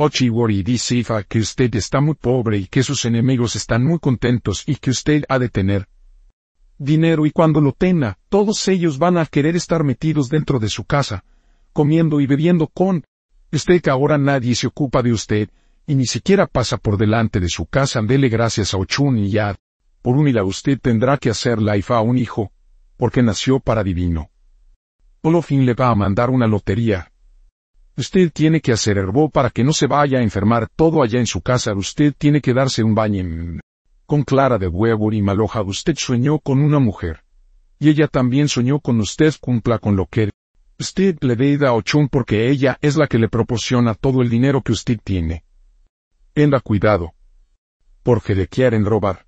Ochiwori dice Ifa que usted está muy pobre y que sus enemigos están muy contentos y que usted ha de tener dinero y cuando lo tenga, todos ellos van a querer estar metidos dentro de su casa, comiendo y bebiendo con usted que ahora nadie se ocupa de usted y ni siquiera pasa por delante de su casa, dele gracias a Ochun y Yad. Por un la usted tendrá que hacer la Ifa a un hijo, porque nació para divino. Olofin le va a mandar una lotería, Usted tiene que hacer herbó para que no se vaya a enfermar todo allá en su casa. Usted tiene que darse un baño Con clara de huevo y maloja usted soñó con una mujer. Y ella también soñó con usted cumpla con lo que... Usted le veida a Chun porque ella es la que le proporciona todo el dinero que usted tiene. la cuidado. Porque le quieren robar.